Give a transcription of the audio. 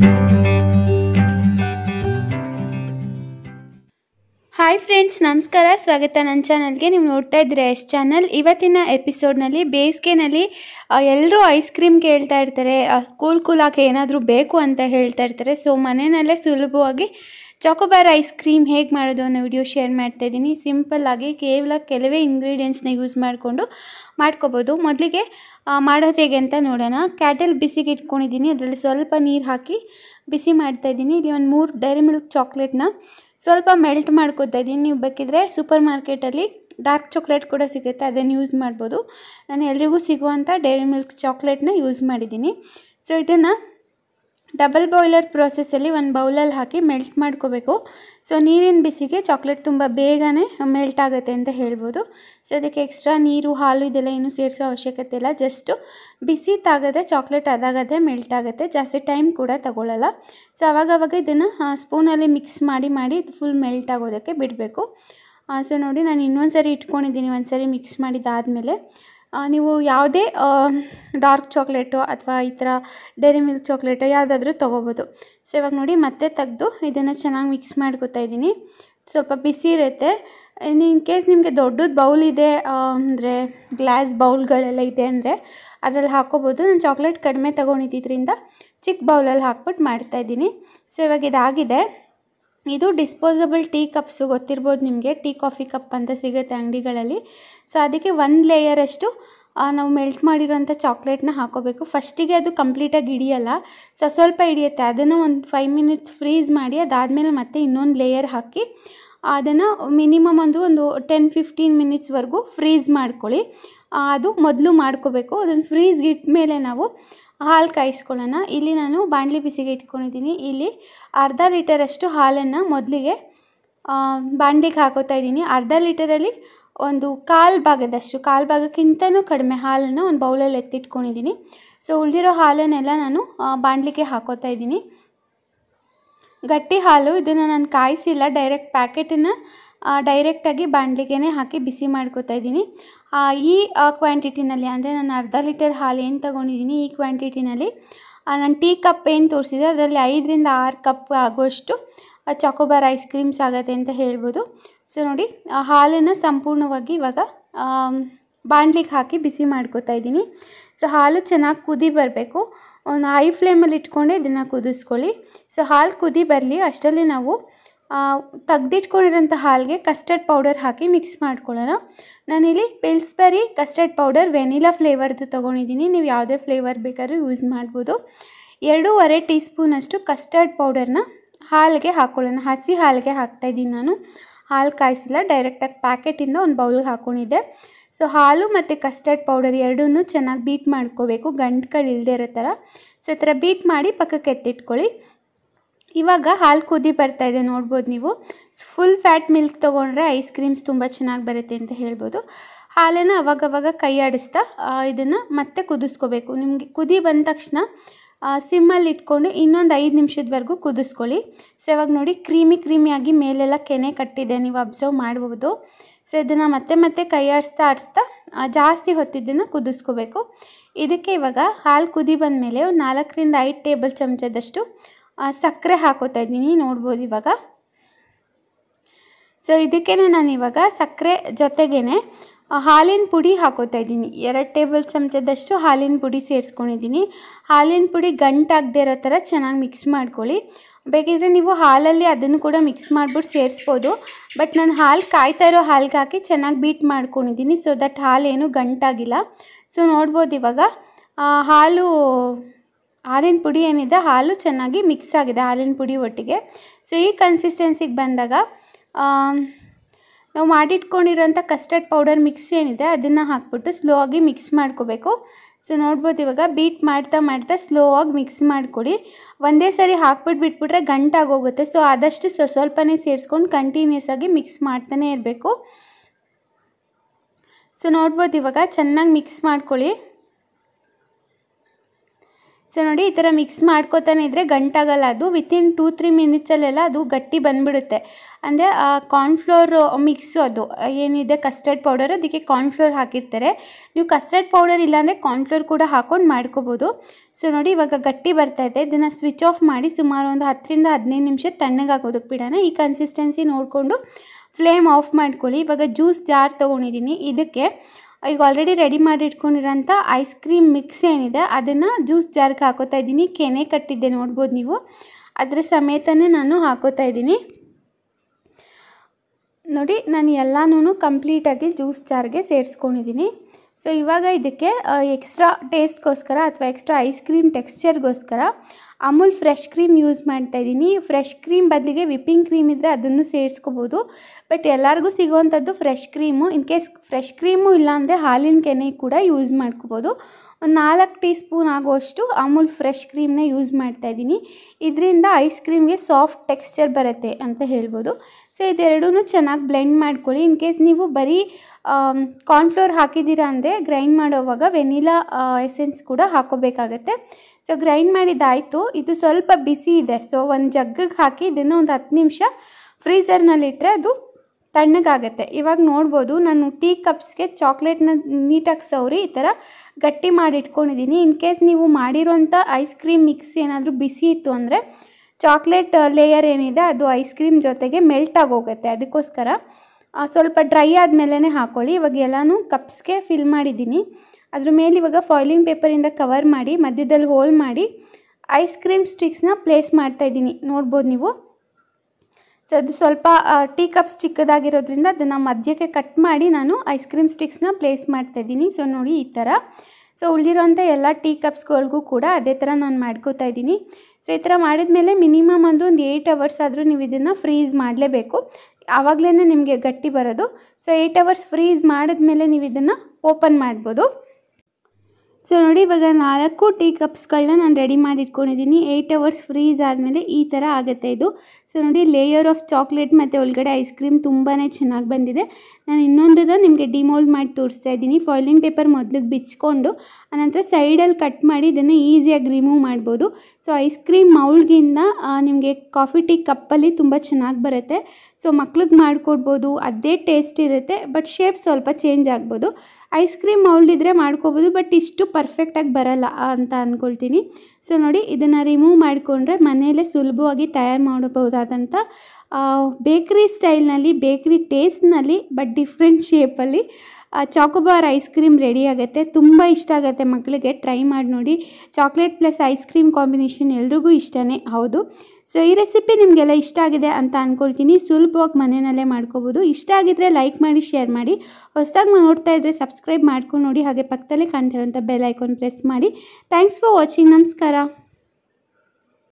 you. Mm-hmm. Hi friends ನಮಸ್ಕಾರ ಸ್ವಾಗತ ನನ್ನ ಚಾನಲ್ಗೆ ನೀವು ನೋಡ್ತಾ ಇದ್ದೀರಾ ಎಸ್ ಚಾನಲ್ ಇವತ್ತಿನ ಎಪಿಸೋಡ್ನಲ್ಲಿ ಬೇಸಿಗೆನಲ್ಲಿ ಎಲ್ಲರೂ ಐಸ್ ಕ್ರೀಮ್ ಕೇಳ್ತಾ ಇರ್ತಾರೆ ಸ್ಕೂಲ್ ಕೂಲಾಕೆ ಏನಾದರೂ ಬೇಕು ಅಂತ ಹೇಳ್ತಾ ಇರ್ತಾರೆ ಸೊ ಮನೆಯಲ್ಲೇ ಸುಲಭವಾಗಿ ಚಾಕೋಬಾರ್ ಐಸ್ ಕ್ರೀಮ್ ಹೇಗೆ ಮಾಡೋದು ಅನ್ನೋ ವಿಡಿಯೋ ಶೇರ್ ಮಾಡ್ತಾ ಇದ್ದೀನಿ ಸಿಂಪಲ್ಲಾಗಿ ಕೇವಲ ಕೆಲವೇ ಇಂಗ್ರೀಡಿಯೆಂಟ್ಸ್ನ ಯೂಸ್ ಮಾಡಿಕೊಂಡು ಮಾಡ್ಕೋಬೋದು ಮೊದಲಿಗೆ ಮಾಡೋದು ಹೇಗೆ ಅಂತ ನೋಡೋಣ ಕ್ಯಾಟಲ್ ಬಿಸಿಗೆ ಇಟ್ಕೊಂಡಿದ್ದೀನಿ ಅದರಲ್ಲಿ ಸ್ವಲ್ಪ ನೀರು ಹಾಕಿ ಬಿಸಿ ಮಾಡ್ತಾಯಿದ್ದೀನಿ ಇಲ್ಲಿ ಒಂದು ಮೂರು ಡೈರಿ ಮಿಲ್ಕ್ ಚಾಕ್ಲೇಟ್ನ ಸ್ವಲ್ಪ ಮೆಲ್ಟ್ ಮಾಡ್ಕೋತಾ ಇದ್ದೀನಿ ನೀವು ಬೇಕಿದ್ರೆ ಸೂಪರ್ ಮಾರ್ಕೆಟಲ್ಲಿ ಡಾರ್ಕ್ ಚಾಕ್ಲೇಟ್ ಕೂಡ ಸಿಗುತ್ತೆ ಅದನ್ನು ಯೂಸ್ ಮಾಡ್ಬೋದು ನಾನು ಎಲ್ರಿಗೂ ಸಿಗುವಂಥ ಡೈರಿ ಮಿಲ್ಕ್ ಚಾಕ್ಲೇಟ್ನ ಯೂಸ್ ಮಾಡಿದ್ದೀನಿ ಸೊ ಇದನ್ನು ಡಬಲ್ ಬಾಯ್ಲರ್ ಪ್ರೋಸೆಸ್ಸಲ್ಲಿ ಒಂದು ಬೌಲಲ್ಲಿ ಹಾಕಿ ಮೆಲ್ಟ್ ಮಾಡ್ಕೋಬೇಕು ಸೊ ನೀರಿನ ಬಿಸಿಗೆ ಚಾಕ್ಲೇಟ್ ತುಂಬ ಬೇಗನೆ ಮೆಲ್ಟ್ ಆಗುತ್ತೆ ಅಂತ ಹೇಳ್ಬೋದು ಸೊ ಅದಕ್ಕೆ ಎಕ್ಸ್ಟ್ರಾ ನೀರು ಹಾಲು ಇದೆಲ್ಲ ಏನೂ ಸೇರಿಸೋ ಅವಶ್ಯಕತೆ ಇಲ್ಲ ಜಸ್ಟು ಬಿಸಿ ತಾಗದ್ರೆ ಚಾಕ್ಲೇಟ್ ಅದಾಗದೇ ಮೆಲ್ಟ್ ಆಗುತ್ತೆ ಜಾಸ್ತಿ ಟೈಮ್ ಕೂಡ ತಗೊಳ್ಳಲ್ಲ ಸೊ ಅವಾಗವಾಗ ಇದನ್ನು ಸ್ಪೂನಲ್ಲಿ ಮಿಕ್ಸ್ ಮಾಡಿ ಮಾಡಿ ಫುಲ್ ಮೆಲ್ಟ್ ಆಗೋದಕ್ಕೆ ಬಿಡಬೇಕು ಸೊ ನೋಡಿ ನಾನು ಇನ್ನೊಂದು ಸರಿ ಇಟ್ಕೊಂಡಿದ್ದೀನಿ ಒಂದು ಸರಿ ಮಿಕ್ಸ್ ಮಾಡಿದ್ದಾದಮೇಲೆ ನೀವು ಯಾವುದೇ ಡಾರ್ಕ್ ಚಾಕ್ಲೇಟು ಅಥವಾ ಈ ಥರ ಡೈರಿ ಮಿಲ್ಕ್ ಚಾಕ್ಲೇಟು ಯಾವುದಾದ್ರೂ ತೊಗೋಬೋದು ಸೊ ಇವಾಗ ನೋಡಿ ಮತ್ತೆ ತೆಗೆದು ಇದನ್ನು ಚೆನ್ನಾಗಿ ಮಿಕ್ಸ್ ಮಾಡ್ಕೊತಾ ಇದ್ದೀನಿ ಸ್ವಲ್ಪ ಬಿಸಿ ಇರುತ್ತೆ ಇನ್ನು ಇನ್ ಕೇಸ್ ನಿಮಗೆ ದೊಡ್ಡದು ಬೌಲ್ ಇದೆ ಅಂದರೆ ಗ್ಲಾಸ್ ಬೌಲ್ಗಳೆಲ್ಲ ಇದೆ ಅಂದರೆ ಅದರಲ್ಲಿ ಹಾಕೋಬೋದು ನಾನು ಚಾಕ್ಲೇಟ್ ಕಡಿಮೆ ತೊಗೊಂಡಿದ್ದರಿಂದ ಚಿಕ್ಕ ಬೌಲಲ್ಲಿ ಹಾಕ್ಬಿಟ್ಟು ಮಾಡ್ತಾಯಿದ್ದೀನಿ ಸೊ ಇವಾಗ ಇದಾಗಿದೆ ಇದು ಡಿಸ್ಪೋಸಬಲ್ ಟೀ ಕಪ್ಸು ಗೊತ್ತಿರ್ಬೋದು ನಿಮಗೆ ಟೀ ಕಾಫಿ ಕಪ್ ಅಂತ ಸಿಗುತ್ತೆ ಅಂಗಡಿಗಳಲ್ಲಿ ಸೊ ಅದಕ್ಕೆ ಒಂದು ಲೇಯರಷ್ಟು ನಾವು ಮೆಲ್ಟ್ ಮಾಡಿರೋಂಥ ಚಾಕ್ಲೇಟ್ನ ಹಾಕೋಬೇಕು ಫಸ್ಟಿಗೆ ಅದು ಕಂಪ್ಲೀಟಾಗಿ ಹಿಡಿಯೋಲ್ಲ ಸೊ ಸ್ವಲ್ಪ ಹಿಡಿಯುತ್ತೆ ಅದನ್ನು ಒಂದು ಫೈವ್ ಮಿನಿಟ್ಸ್ ಫ್ರೀಸ್ ಮಾಡಿ ಅದಾದಮೇಲೆ ಮತ್ತೆ ಇನ್ನೊಂದು ಲೇಯರ್ ಹಾಕಿ ಅದನ್ನು ಮಿನಿಮಮ್ ಅಂದರೂ ಒಂದು ಟೆನ್ ಫಿಫ್ಟೀನ್ ಮಿನಿಟ್ಸ್ವರೆಗೂ ಫ್ರೀಸ್ ಮಾಡ್ಕೊಳ್ಳಿ ಅದು ಮೊದಲು ಮಾಡ್ಕೋಬೇಕು ಅದನ್ನು ಫ್ರೀಸ್ಗೆ ಇಟ್ಟ ಮೇಲೆ ನಾವು ಹಾಲು ಕಾಯಿಸ್ಕೊಳ್ಳೋಣ ಇಲ್ಲಿ ನಾನು ಬಾಣಲಿ ಬಿಸಿಗೆ ಇಟ್ಕೊಂಡಿದ್ದೀನಿ ಇಲ್ಲಿ ಅರ್ಧ ಲೀಟರಷ್ಟು ಹಾಲನ್ನು ಮೊದಲಿಗೆ ಬಾಣಲಿಗೆ ಹಾಕೋತಾ ಇದ್ದೀನಿ ಅರ್ಧ ಲೀಟರಲ್ಲಿ ಒಂದು ಕಾಲು ಭಾಗದಷ್ಟು ಕಾಲು ಭಾಗಕ್ಕಿಂತನೂ ಕಡಿಮೆ ಹಾಲನ್ನು ಒಂದು ಬೌಲಲ್ಲಿ ಎತ್ತಿಟ್ಕೊಂಡಿದ್ದೀನಿ ಸೊ ಉಳಿದಿರೋ ಹಾಲನ್ನೆಲ್ಲ ನಾನು ಬಾಣಲಿಗೆ ಹಾಕೋತಾ ಇದ್ದೀನಿ ಗಟ್ಟಿ ಹಾಲು ಇದನ್ನು ನಾನು ಕಾಯಿಸಿಲ್ಲ ಡೈರೆಕ್ಟ್ ಪ್ಯಾಕೆಟನ್ನು ಡೈರೆಕ್ಟಾಗಿ ಬಾಣಲಿಗೆನೇ ಹಾಕಿ ಬಿಸಿ ಮಾಡ್ಕೋತಾ ಇದ್ದೀನಿ ಈ ಕ್ವಾಂಟಿಟಿನಲ್ಲಿ ಅಂದರೆ ನಾನು ಅರ್ಧ ಲೀಟರ್ ಹಾಲು ಏನು ತೊಗೊಂಡಿದ್ದೀನಿ ಈ ಕ್ವಾಂಟಿಟಿನಲ್ಲಿ ನಾನು ಟೀ ಕಪ್ ಏನು ತೋರಿಸಿದೆ ಅದರಲ್ಲಿ ಐದರಿಂದ ಆರು ಕಪ್ ಆಗುವಷ್ಟು ಚಾಕೋಬಾರ್ ಐಸ್ ಕ್ರೀಮ್ಸ್ ಆಗುತ್ತೆ ಅಂತ ಹೇಳ್ಬೋದು ಸೊ ನೋಡಿ ಹಾಲನ್ನು ಸಂಪೂರ್ಣವಾಗಿ ಇವಾಗ ಬಾಣಲಿಗೆ ಹಾಕಿ ಬಿಸಿ ಮಾಡ್ಕೋತಾ ಇದ್ದೀನಿ ಸೊ ಹಾಲು ಚೆನ್ನಾಗಿ ಕುದಿ ಬರಬೇಕು ಒಂದು ಹೈ ಫ್ಲೇಮಲ್ಲಿ ಇಟ್ಕೊಂಡೆ ಇದನ್ನು ಕುದಿಸ್ಕೊಳ್ಳಿ ಸೊ ಹಾಲು ಕುದಿ ಬರಲಿ ಅಷ್ಟರಲ್ಲಿ ನಾವು ತೆಗ್ದಿಟ್ಕೊಂಡಿರೋಂಥ ಹಾಲಿಗೆ ಕಸ್ಟರ್ಡ್ ಪೌಡರ್ ಹಾಕಿ ಮಿಕ್ಸ್ ಮಾಡ್ಕೊಳ್ಳೋಣ ನಾನಿಲ್ಲಿ ಪಿಲ್ಸ್ಬೆರಿ ಕಸ್ಟರ್ಡ್ ಪೌಡರ್ ವೆನಿಲಾ ಫ್ಲೇವರ್ದು ತೊಗೊಂಡಿದ್ದೀನಿ ನೀವು ಯಾವುದೇ ಫ್ಲೇವರ್ ಬೇಕಾದ್ರೂ ಯೂಸ್ ಮಾಡ್ಬೋದು ಎರಡೂವರೆ ಟೀ ಸ್ಪೂನಷ್ಟು ಕಸ್ಟರ್ಡ್ ಪೌಡರ್ನ ಹಾಲಿಗೆ ಹಾಕ್ಕೊಳ್ಳೋಣ ಹಸಿ ಹಾಲಿಗೆ ಹಾಕ್ತಾಯಿದ್ದೀನಿ ನಾನು ಹಾಲು ಕಾಯಿಸಿಲ್ಲ ಡೈರೆಕ್ಟಾಗಿ ಪ್ಯಾಕೆಟಿಂದ ಒಂದು ಬೌಲ್ಗೆ ಹಾಕ್ಕೊಂಡಿದ್ದೆ ಸೊ ಹಾಲು ಮತ್ತು ಕಸ್ಟರ್ಡ್ ಪೌಡರ್ ಎರಡೂ ಚೆನ್ನಾಗಿ ಬೀಟ್ ಮಾಡ್ಕೋಬೇಕು ಗಂಟುಗಳು ಇಲ್ಲದೆ ಇರೋ ಥರ ಸೊ ಈ ಥರ ಬೀಟ್ ಮಾಡಿ ಪಕ್ಕಕ್ಕೆ ಎತ್ತಿಟ್ಕೊಳ್ಳಿ ಇವಾಗ ಹಾಲು ಕುದಿ ಬರ್ತಾ ಇದೆ ನೋಡ್ಬೋದು ನೀವು ಫುಲ್ ಫ್ಯಾಟ್ ಮಿಲ್ಕ್ ತೊಗೊಂಡ್ರೆ ಐಸ್ ಕ್ರೀಮ್ಸ್ ತುಂಬ ಚೆನ್ನಾಗಿ ಬರುತ್ತೆ ಅಂತ ಹೇಳ್ಬೋದು ಹಾಲನ್ನು ಅವಾಗವಾಗ ಆಡಿಸ್ತಾ ಇದನ್ನು ಮತ್ತೆ ಕುದಿಸ್ಕೋಬೇಕು ನಿಮಗೆ ಕುದಿ ಬಂದ ತಕ್ಷಣ ಸಿಮ್ಮಲ್ಲಿ ಇಟ್ಕೊಂಡು ಇನ್ನೊಂದು ಐದು ನಿಮಿಷದವರೆಗೂ ಕುದಿಸ್ಕೊಳ್ಳಿ ಸೊ ಇವಾಗ ನೋಡಿ ಕ್ರೀಮಿ ಕ್ರೀಮಿಯಾಗಿ ಮೇಲೆಲ್ಲ ಕೆನೆ ಕಟ್ಟಿದೆ ನೀವು ಅಬ್ಸರ್ವ್ ಮಾಡ್ಬೋದು ಸೊ ಇದನ್ನು ಮತ್ತೆ ಮತ್ತೆ ಕೈ ಆಡಿಸ್ತಾ ಜಾಸ್ತಿ ಹೊತ್ತಿದ್ದನ್ನು ಕುದಿಸ್ಕೋಬೇಕು ಇದಕ್ಕೆ ಇವಾಗ ಹಾಲು ಕುದಿ ಬಂದಮೇಲೆ ಒಂದು ನಾಲ್ಕರಿಂದ ಐದು ಟೇಬಲ್ ಚಮಚದಷ್ಟು ಸಕ್ಕರೆ ಹಾಕೋತಾ ಇದ್ದೀನಿ ನೋಡ್ಬೋದು ಇವಾಗ ಸೊ ಇದಕ್ಕೆ ನಾನು ಇವಾಗ ಸಕ್ಕರೆ ಜೊತೆಗೇ ಹಾಲಿನ ಪುಡಿ ಹಾಕೋತಾ ಇದ್ದೀನಿ ಎರಡು ಟೇಬಲ್ ಚಮಚದಷ್ಟು ಹಾಲಿನ ಪುಡಿ ಸೇರಿಸ್ಕೊಂಡಿದ್ದೀನಿ ಹಾಲಿನ ಪುಡಿ ಗಂಟಾಗದೇ ಇರೋ ಥರ ಚೆನ್ನಾಗಿ ಮಿಕ್ಸ್ ಮಾಡ್ಕೊಳ್ಳಿ ಬೇಕಿದ್ರೆ ನೀವು ಹಾಲಲ್ಲಿ ಅದನ್ನು ಕೂಡ ಮಿಕ್ಸ್ ಮಾಡಿಬಿಟ್ಟು ಸೇರಿಸ್ಬೋದು ಬಟ್ ನಾನು ಹಾಲು ಕಾಯ್ತಾ ಇರೋ ಹಾಲಿಗೆ ಹಾಕಿ ಚೆನ್ನಾಗಿ ಬೀಟ್ ಮಾಡ್ಕೊಂಡಿದ್ದೀನಿ ಸೊ ದಟ್ ಹಾಲೇನು ಗಂಟಾಗಿಲ್ಲ ಸೊ ನೋಡ್ಬೋದು ಇವಾಗ ಹಾಲು ಹಾಲಿನ ಪುಡಿ ಏನಿದೆ ಹಾಲು ಚೆನ್ನಾಗಿ ಮಿಕ್ಸ್ ಆಗಿದೆ ಹಾಲಿನ ಪುಡಿ ಒಟ್ಟಿಗೆ ಸೊ ಈ ಕನ್ಸಿಸ್ಟೆನ್ಸಿಗೆ ಬಂದಾಗ ನಾವು ಮಾಡಿಟ್ಕೊಂಡಿರೋಂಥ ಕಸ್ಟರ್ಡ್ ಪೌಡರ್ ಮಿಕ್ಸ್ ಏನಿದೆ ಅದನ್ನು ಹಾಕ್ಬಿಟ್ಟು ಸ್ಲೋ ಆಗಿ ಮಿಕ್ಸ್ ಮಾಡ್ಕೋಬೇಕು ಸೊ ನೋಡ್ಬೋದು ಇವಾಗ ಬೀಟ್ ಮಾಡ್ತಾ ಮಾಡ್ತಾ ಸ್ಲೋ ಆಗಿ ಮಿಕ್ಸ್ ಮಾಡಿಕೊಡಿ ಒಂದೇ ಸರಿ ಹಾಕ್ಬಿಟ್ಟು ಬಿಟ್ಬಿಟ್ರೆ ಗಂಟಾಗೋಗುತ್ತೆ ಸೊ ಆದಷ್ಟು ಸ್ವಲ್ಪ ಸ್ವಲ್ಪನೇ ಸೇರಿಸ್ಕೊಂಡು ಕಂಟಿನ್ಯೂಸ್ ಆಗಿ ಮಿಕ್ಸ್ ಮಾಡ್ತಾನೆ ಇರಬೇಕು ಸೊ ನೋಡ್ಬೋದು ಇವಾಗ ಚೆನ್ನಾಗಿ ಮಿಕ್ಸ್ ಮಾಡ್ಕೊಳ್ಳಿ ಸೊ ನೋಡಿ ಈ ಥರ ಮಿಕ್ಸ್ ಮಾಡ್ಕೋತಾನೆ ಇದ್ದರೆ ಗಂಟಾಗಲ್ಲ ಅದು ವಿತಿನ್ ಟೂ ತ್ರೀ ಮಿನಿಟ್ಸಲ್ಲೆಲ್ಲ ಅದು ಗಟ್ಟಿ ಬಂದುಬಿಡುತ್ತೆ ಅಂದರೆ ಆ ಕಾರ್ನ್ಫ್ಲೋರ್ ಮಿಕ್ಸು ಅದು ಏನಿದೆ ಕಸ್ಟರ್ಡ್ ಪೌಡರ್ ಅದಕ್ಕೆ ಕಾರ್ನ್ಫ್ಲೋರ್ ಹಾಕಿರ್ತಾರೆ ನೀವು ಕಸ್ಟರ್ಡ್ ಪೌಡರ್ ಇಲ್ಲಾಂದರೆ ಕಾರ್ನ್ಫ್ಲೋರ್ ಕೂಡ ಹಾಕ್ಕೊಂಡು ಮಾಡ್ಕೋಬೋದು ಸೊ ನೋಡಿ ಇವಾಗ ಗಟ್ಟಿ ಬರ್ತಾ ಇದೆ ಇದನ್ನು ಸ್ವಿಚ್ ಆಫ್ ಮಾಡಿ ಸುಮಾರು ಒಂದು ಹತ್ತರಿಂದ ಹದಿನೈದು ನಿಮಿಷ ತಣ್ಣಗಾಗೋದಕ್ಕೆ ಬಿಡೋಣ ಈ ಕನ್ಸಿಸ್ಟೆನ್ಸಿ ನೋಡಿಕೊಂಡು ಫ್ಲೇಮ್ ಆಫ್ ಮಾಡ್ಕೊಳ್ಳಿ ಇವಾಗ ಜ್ಯೂಸ್ ಜಾರ್ ತೊಗೊಂಡಿದ್ದೀನಿ ಇದಕ್ಕೆ ಈಗ ಆಲ್ರೆಡಿ ರೆಡಿ ಮಾಡಿ ಇಟ್ಕೊಂಡಿರೋಂಥ ಐಸ್ ಕ್ರೀಮ್ ಮಿಕ್ಸ್ ಏನಿದೆ ಅದನ್ನು ಜ್ಯೂಸ್ ಜಾರ್ಗೆ ಹಾಕೋತಾ ಇದ್ದೀನಿ ಕೆನೆ ಕಟ್ಟಿದ್ದೆ ನೋಡ್ಬೋದು ನೀವು ಅದರ ಸಮೇತನೇ ನಾನು ಹಾಕೋತಾ ಇದ್ದೀನಿ ನೋಡಿ ನಾನು ಎಲ್ಲನೂ ಕಂಪ್ಲೀಟಾಗಿ ಜ್ಯೂಸ್ ಜಾರ್ಗೆ ಸೇರಿಸ್ಕೊಂಡಿದ್ದೀನಿ ಸೊ ಇವಾಗ ಇದಕ್ಕೆ ಎಕ್ಸ್ಟ್ರಾ ಟೇಸ್ಟ್ಗೋಸ್ಕರ ಅಥವಾ ಎಕ್ಸ್ಟ್ರಾ ಐಸ್ ಕ್ರೀಮ್ ಟೆಕ್ಸ್ಚರ್ಗೋಸ್ಕರ ಅಮೂಲ್ ಫ್ರೆಶ್ ಕ್ರೀಮ್ ಯೂಸ್ ಮಾಡ್ತಾ ಇದ್ದೀನಿ ಫ್ರೆಶ್ ಕ್ರೀಮ್ ಬದಲಿಗೆ ವಿಪ್ಪಿಂಗ್ ಕ್ರೀಮ್ ಇದ್ದರೆ ಅದನ್ನು ಸೇರಿಸ್ಕೋಬೋದು ಬಟ್ ಎಲ್ಲರಿಗೂ ಸಿಗುವಂಥದ್ದು fresh cream in case fresh cream ಇಲ್ಲಾಂದರೆ ಹಾಲಿನ ಕೆನೆ ಕೂಡ ಯೂಸ್ ಮಾಡ್ಕೋಬೋದು ಒಂದು ನಾಲ್ಕು ಟೀ ಸ್ಪೂನ್ ಆಗುವಷ್ಟು ಅಮೂಲ್ ಫ್ರೆಶ್ ಕ್ರೀಮ್ನ ಯೂಸ್ ಮಾಡ್ತಾ ಇದ್ದೀನಿ ಇದರಿಂದ ಐಸ್ ಕ್ರೀಮ್ಗೆ ಸಾಫ್ಟ್ ಟೆಕ್ಸ್ಚರ್ ಬರುತ್ತೆ ಅಂತ ಹೇಳ್ಬೋದು ಸೊ ಇದೆರಡೂ ಚೆನ್ನಾಗಿ ಬ್ಲೆಂಡ್ ಮಾಡ್ಕೊಳ್ಳಿ ಇನ್ ಕೇಸ್ ನೀವು ಬರೀ ಕಾರ್ನ್ಫ್ಲೋರ್ ಹಾಕಿದ್ದೀರಾ ಅಂದರೆ ಗ್ರೈಂಡ್ ಮಾಡೋವಾಗ ವೆನಿಲಾ ಎಸೆನ್ಸ್ ಕೂಡ ಹಾಕೋಬೇಕಾಗತ್ತೆ ಸೊ ಗ್ರೈಂಡ್ ಮಾಡಿದ್ದಾಯಿತು ಇದು ಸ್ವಲ್ಪ ಬಿಸಿ ಇದೆ ಸೊ ಒಂದು ಜಗ್ಗಕ್ಕೆ ಹಾಕಿ ಇದನ್ನು ಒಂದು ಹತ್ತು ನಿಮಿಷ ಫ್ರೀಝರ್ನಲ್ಲಿಟ್ಟರೆ ಅದು ತಣ್ಣಗಾಗತ್ತೆ ಇವಾಗ ನೋಡ್ಬೋದು ನಾನು ಟೀ ಕಪ್ಸ್ಗೆ ಚಾಕ್ಲೇಟ್ನ ನೀಟಾಗಿ ಸವರಿ ಈ ಥರ ಗಟ್ಟಿ ಮಾಡಿ ಇಟ್ಕೊಂಡಿದ್ದೀನಿ ಇನ್ ಕೇಸ್ ನೀವು ಮಾಡಿರೋಂಥ ಐಸ್ ಕ್ರೀಮ್ ಮಿಕ್ಸ್ ಏನಾದರೂ ಬಿಸಿ ಇತ್ತು ಅಂದರೆ ಚಾಕ್ಲೇಟ್ ಲೇಯರ್ ಏನಿದೆ ಅದು ಐಸ್ ಕ್ರೀಮ್ ಜೊತೆಗೆ ಮೆಲ್ಟ್ ಆಗೋಗುತ್ತೆ ಅದಕ್ಕೋಸ್ಕರ ಸ್ವಲ್ಪ ಡ್ರೈ ಆದಮೇಲೆ ಹಾಕ್ಕೊಳ್ಳಿ ಇವಾಗ ಎಲ್ಲನೂ ಕಪ್ಸ್ಗೆ ಫಿಲ್ ಮಾಡಿದ್ದೀನಿ ಅದ್ರ ಮೇಲೆ ಇವಾಗ ಫಾಯ್ಲಿಂಗ್ ಪೇಪರಿಂದ ಕವರ್ ಮಾಡಿ ಮಧ್ಯದಲ್ಲಿ ಹೋಲ್ ಮಾಡಿ ಐಸ್ ಕ್ರೀಮ್ ಸ್ಟಿಕ್ಸ್ನ ಪ್ಲೇಸ್ ಮಾಡ್ತಾ ಇದ್ದೀನಿ ನೋಡ್ಬೋದು ನೀವು ಸೊ ಅದು ಸ್ವಲ್ಪ ಟೀ ಕಪ್ಸ್ ಚಿಕ್ಕದಾಗಿರೋದ್ರಿಂದ ಅದನ್ನು ಮಧ್ಯಕ್ಕೆ ಕಟ್ ಮಾಡಿ ನಾನು ಐಸ್ ಕ್ರೀಮ್ ಸ್ಟಿಕ್ಸ್ನ ಪ್ಲೇಸ್ ಮಾಡ್ತಾ ಇದ್ದೀನಿ ಸೊ ನೋಡಿ ಈ ಥರ ಸೊ ಉಳಿದಿರೋಂಥ ಎಲ್ಲ ಟೀ ಕಪ್ಸ್ಗಳಿಗೂ ಕೂಡ ಅದೇ ಥರ ನಾನು ಮಾಡ್ಕೋತಾ ಇದ್ದೀನಿ ಸೊ ಈ ಥರ ಮಾಡಿದ ಮೇಲೆ ಮಿನಿಮಮ್ ಅಂದರೆ ಒಂದು ಏಯ್ಟ್ ಅವರ್ಸ್ ಆದರೂ ನೀವು ಇದನ್ನು ಫ್ರೀಸ್ ಮಾಡಲೇಬೇಕು ಆವಾಗಲೇ ನಿಮಗೆ ಗಟ್ಟಿ ಬರೋದು ಸೊ ಏಯ್ಟ್ ಅವರ್ಸ್ ಫ್ರೀಸ್ ಮಾಡಿದ್ಮೇಲೆ ನೀವು ಇದನ್ನು ಓಪನ್ ಮಾಡ್ಬೋದು ಸೊ ನೋಡಿ ಇವಾಗ ನಾಲ್ಕು ಟೀ ಕಪ್ಸ್ಗಳನ್ನ ನಾನು ರೆಡಿ ಮಾಡಿ ಇಟ್ಕೊಂಡಿದ್ದೀನಿ ಏಯ್ಟ್ ಅವರ್ಸ್ ಫ್ರೀಸ್ ಆದಮೇಲೆ ಈ ಥರ ಆಗುತ್ತೆ ಇದು ಸೊ ನೋಡಿ ಲೇಯರ್ ಆಫ್ ಚಾಕ್ಲೇಟ್ ಮತ್ತು ಒಳಗಡೆ ಐಸ್ ಕ್ರೀಮ್ ತುಂಬಾ ಚೆನ್ನಾಗಿ ಬಂದಿದೆ ನಾನು ಇನ್ನೊಂದನ್ನು ನಿಮಗೆ ಡಿಮೋಲ್ಡ್ ಮಾಡಿ ತೋರಿಸ್ತಾ ಇದ್ದೀನಿ ಫಾಯ್ಲಿಂಗ್ ಪೇಪರ್ ಮೊದಲಿಗೆ ಬಿಚ್ಕೊಂಡು ಆನಂತರ ಸೈಡಲ್ಲಿ ಕಟ್ ಮಾಡಿ ಇದನ್ನು ಈಸಿಯಾಗಿ ರಿಮೂವ್ ಮಾಡ್ಬೋದು ಸೊ ಐಸ್ ಕ್ರೀಮ್ ಮೌಳ್ಗಿಂದ ನಿಮಗೆ ಕಾಫಿ ಟೀ ಕಪ್ಪಲ್ಲಿ ತುಂಬ ಚೆನ್ನಾಗಿ ಬರುತ್ತೆ ಸೊ ಮಕ್ಳಿಗೆ ಮಾಡಿಕೊಡ್ಬೋದು ಅದೇ ಟೇಸ್ಟ್ ಇರುತ್ತೆ ಬಟ್ ಶೇಪ್ ಸ್ವಲ್ಪ ಚೇಂಜ್ ಆಗ್ಬೋದು ಐಸ್ ಕ್ರೀಮ್ ಇದ್ರೆ ಮಾಡ್ಕೋಬೋದು ಬಟ್ ಇಷ್ಟು ಪರ್ಫೆಕ್ಟಾಗಿ ಬರಲ್ಲ ಅಂತ ಅಂದ್ಕೊಳ್ತೀನಿ ಸೊ ನೋಡಿ ಇದನ್ನು ರಿಮೂವ್ ಮಾಡಿಕೊಂಡ್ರೆ ಮನೆಯಲ್ಲೇ ಸುಲಭವಾಗಿ ತಯಾರು ಮಾಡಬಹುದಾದಂಥ ಬೇಕ್ರಿ ಸ್ಟೈಲ್ನಲ್ಲಿ ಬೇಕ್ರಿ ಟೇಸ್ಟ್ನಲ್ಲಿ ಬಟ್ ಡಿಫ್ರೆಂಟ್ ಶೇಪಲ್ಲಿ ಚಾಕೋಬಾರ್ ಐಸ್ ಕ್ರೀಮ್ ರೆಡಿ ಆಗುತ್ತೆ ತುಂಬ ಇಷ್ಟ ಆಗುತ್ತೆ ಮಕ್ಕಳಿಗೆ ಟ್ರೈ ಮಾಡಿ ನೋಡಿ chocolate plus ice cream combination ಎಲ್ರಿಗೂ ಇಷ್ಟನೇ ಹೌದು ಸೊ ಈ ರೆಸಿಪಿ ನಿಮಗೆಲ್ಲ ಇಷ್ಟ ಆಗಿದೆ ಅಂತ ಅಂದ್ಕೊಳ್ತೀನಿ ಸುಲಭವಾಗಿ ಮನೆಯಲ್ಲೇ ಮಾಡ್ಕೋಬೋದು ಇಷ್ಟ ಆಗಿದ್ದರೆ ಲೈಕ್ ಮಾಡಿ ಶೇರ್ ಮಾಡಿ ಹೊಸದಾಗಿ ನೋಡ್ತಾ ಇದ್ದರೆ ಸಬ್ಸ್ಕ್ರೈಬ್ ಮಾಡ್ಕೊಂಡು ನೋಡಿ ಹಾಗೆ ಪಕ್ಕದಲ್ಲೇ ಕಾಣ್ತಿರೋಂಥ ಬೆಲ್ ಐಕಾನ್ ಪ್ರೆಸ್ ಮಾಡಿ ಥ್ಯಾಂಕ್ಸ್ ಫಾರ್ ವಾಚಿಂಗ್ ನಮಸ್ಕಾರ